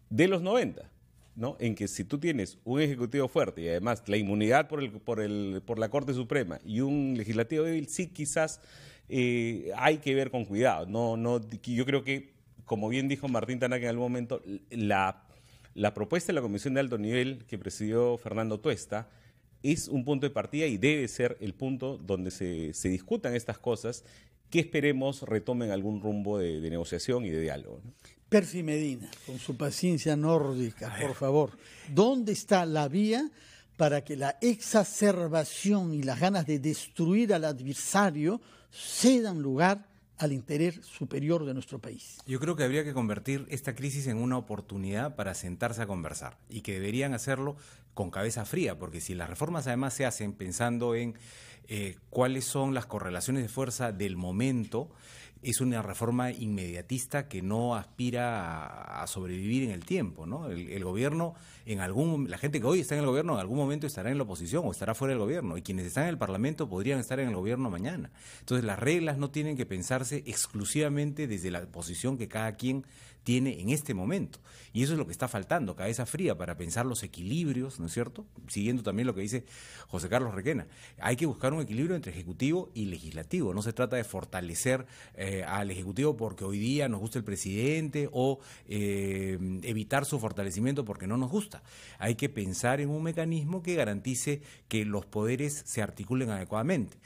de los 90. ¿No? En que si tú tienes un ejecutivo fuerte y además la inmunidad por, el, por, el, por la Corte Suprema y un legislativo débil, sí quizás eh, hay que ver con cuidado. No, no, yo creo que, como bien dijo Martín Tanak en algún momento, la, la propuesta de la Comisión de Alto Nivel que presidió Fernando Tuesta es un punto de partida y debe ser el punto donde se, discutan estas cosas que esperemos retomen algún rumbo de, negociación y de diálogo. Percy Medina, con su paciencia nórdica, por favor, ¿dónde está la vía para que la exacerbación y las ganas de destruir al adversario cedan lugar al interés superior de nuestro país. Yo creo que habría que convertir esta crisis en una oportunidad para sentarse a conversar y que deberían hacerlo con cabeza fría, porque si las reformas además se hacen pensando en eh, cuáles son las correlaciones de fuerza del momento, es una reforma inmediatista que no aspira a, sobrevivir en el tiempo, ¿no? El, el, gobierno, en algún, la gente que hoy está en el gobierno en algún momento estará en la oposición o estará fuera del gobierno y quienes están en el Parlamento podrían estar en el gobierno mañana. Entonces las reglas no tienen que pensarse exclusivamente desde la posición que cada quien tiene en este momento. Y eso es lo que está faltando, cabeza fría para pensar los equilibrios, ¿no es cierto? Siguiendo también lo que dice José Carlos Requena. Hay que buscar un equilibrio entre ejecutivo y legislativo. No se trata de fortalecer eh, al ejecutivo porque hoy día nos gusta el presidente o eh, evitar su fortalecimiento porque no nos gusta. Hay que pensar en un mecanismo que garantice que los poderes se articulen adecuadamente.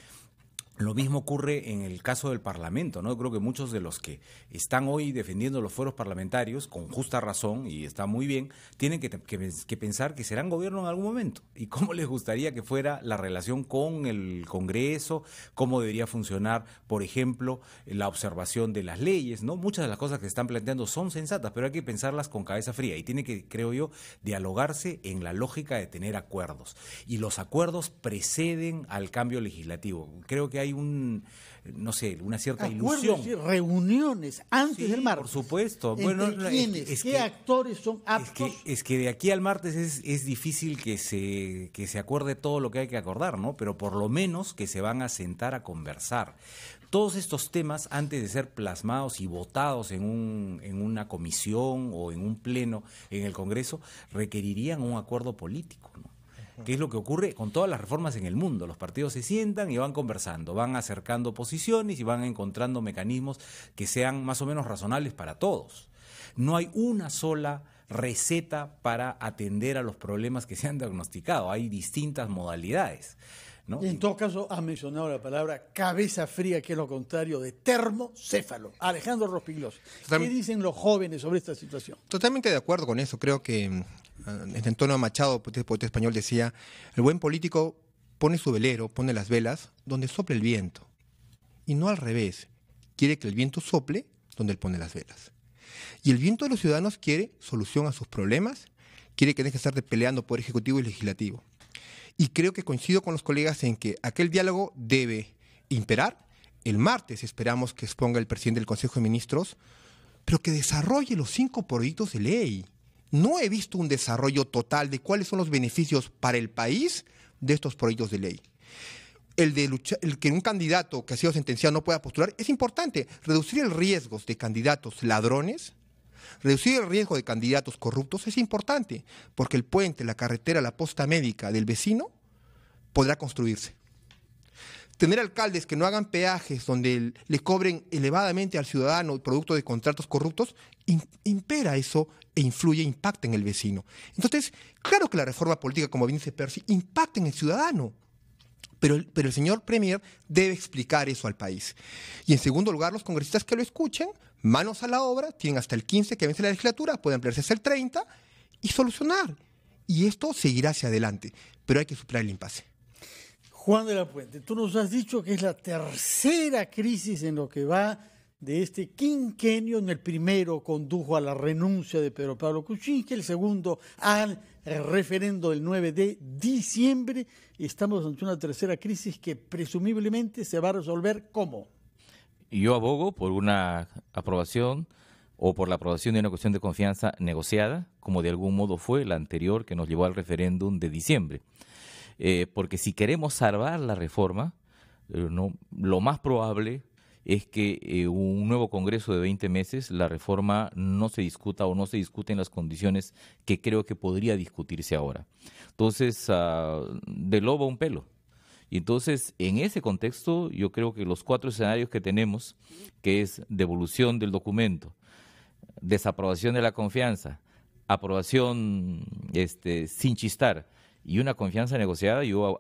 Lo mismo ocurre en el caso del Parlamento, ¿no? creo que muchos de los que están hoy defendiendo los foros parlamentarios, con justa razón, y está muy bien, tienen que, pensar que serán gobierno en algún momento. ¿Y cómo les gustaría que fuera la relación con el Congreso? ¿Cómo debería funcionar, por ejemplo, la observación de las leyes? ¿no? Muchas de las cosas que se están planteando son sensatas, pero hay que pensarlas con cabeza fría y tiene que, creo yo, dialogarse en la lógica de tener acuerdos. Y los acuerdos preceden al cambio legislativo. Creo que hay un, no sé, una cierta ilusión. reuniones antes del martes. Por supuesto. Bueno, quiénes, ¿Qué que, actores son aptos? Es que, de aquí al martes es, es difícil que se, que se acuerde todo lo que hay que acordar, ¿no? Pero por lo menos que se van a sentar a conversar. Todos estos temas, antes de ser plasmados y votados en, un, en una comisión o en un pleno en el Congreso, requerirían un acuerdo político, ¿no? que es lo que ocurre con todas las reformas en el mundo. Los partidos se sientan y van conversando, van acercando posiciones y van encontrando mecanismos que sean más o menos razonables para todos. No hay una sola receta para atender a los problemas que se han diagnosticado. Hay distintas modalidades. en todo caso, has mencionado la palabra cabeza fría, que es lo contrario de termocéfalo. Alejandro Rospiglos. ¿qué dicen los jóvenes sobre esta situación? Totalmente de acuerdo con eso. Creo que en tono Machado, pues, este poeta español, decía, el buen político pone su velero, pone las velas donde sople el viento. Y no al revés, quiere que el viento sople donde él pone las velas. Y el viento de los ciudadanos quiere solución a sus problemas, quiere que deje de estar peleando poder ejecutivo y legislativo. Y creo que coincido con los colegas en que aquel diálogo debe imperar. El martes esperamos que exponga el presidente del Consejo de Ministros, pero que desarrolle los cinco proyectos de ley no he visto un desarrollo total de cuáles son los beneficios para el país de estos proyectos de ley. El, de el que un candidato que ha sido sentenciado no pueda postular es importante. Reducir el riesgo de candidatos ladrones, reducir el riesgo de candidatos corruptos es importante, porque el puente, la carretera, la posta médica del vecino podrá construirse tener alcaldes que no hagan peajes donde le cobren elevadamente al ciudadano producto de contratos corruptos, impera eso e influye, impacta en el vecino. Entonces, claro que la reforma política, como bien dice Percy, impacta en el ciudadano. Pero el, señor Premier debe explicar eso al país. Y en segundo lugar, los congresistas que lo escuchen, manos a la obra, tienen hasta el 15 que vence la legislatura, pueden ampliarse hasta el 30 y solucionar. Y esto seguirá hacia adelante, pero hay que superar el impasse. Juan de la Puente, tú nos has dicho que es la tercera crisis en lo que va de este quinquenio. En el primero condujo a la renuncia de Pedro Pablo Kuczynski, el segundo al referendo del 9 de diciembre. Estamos ante una tercera crisis que presumiblemente se va a resolver ¿cómo? Yo abogo por una aprobación o por la aprobación de una cuestión de confianza negociada, como de algún modo fue la anterior que nos llevó al referéndum de diciembre. Eh, porque si queremos salvar la reforma, eh, lo más probable es que eh, un nuevo Congreso de 20 meses, la reforma no se discuta o no se discute en las condiciones que creo que podría discutirse ahora. Entonces, ah, de lobo un pelo. Y entonces, en ese contexto, yo creo que los cuatro escenarios que tenemos, que es devolución del documento, desaprobación de la confianza, aprobación este, sin chistar, y una confianza negociada, yo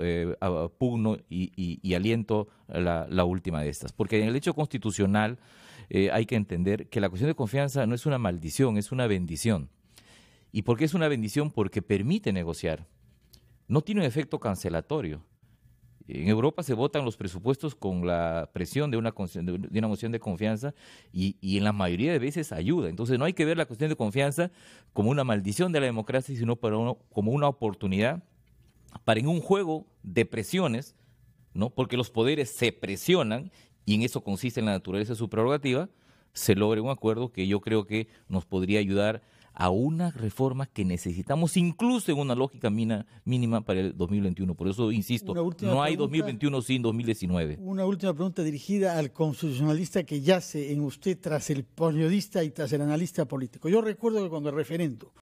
eh, a, pugno y, aliento la, última de estas. Porque en el hecho constitucional eh, hay que entender que la cuestión de confianza no es una maldición, es una bendición. ¿Y por qué es una bendición? Porque permite negociar. No tiene un efecto cancelatorio en Europa se votan los presupuestos con la presión de una, una moción de confianza y, en la mayoría de veces ayuda. Entonces no hay que ver la cuestión de confianza como una maldición de la democracia, sino como una oportunidad para en un juego de presiones, ¿no? porque los poderes se presionan y en eso consiste en la naturaleza de su prerrogativa, se logre un acuerdo que yo creo que nos podría ayudar a una reforma que necesitamos incluso en una lógica mínima para el 2021. Por eso insisto, no hay 2021 sin 2019. Una última pregunta dirigida al constitucionalista que yace en usted tras el periodista y tras el analista político. Yo recuerdo que cuando el referendo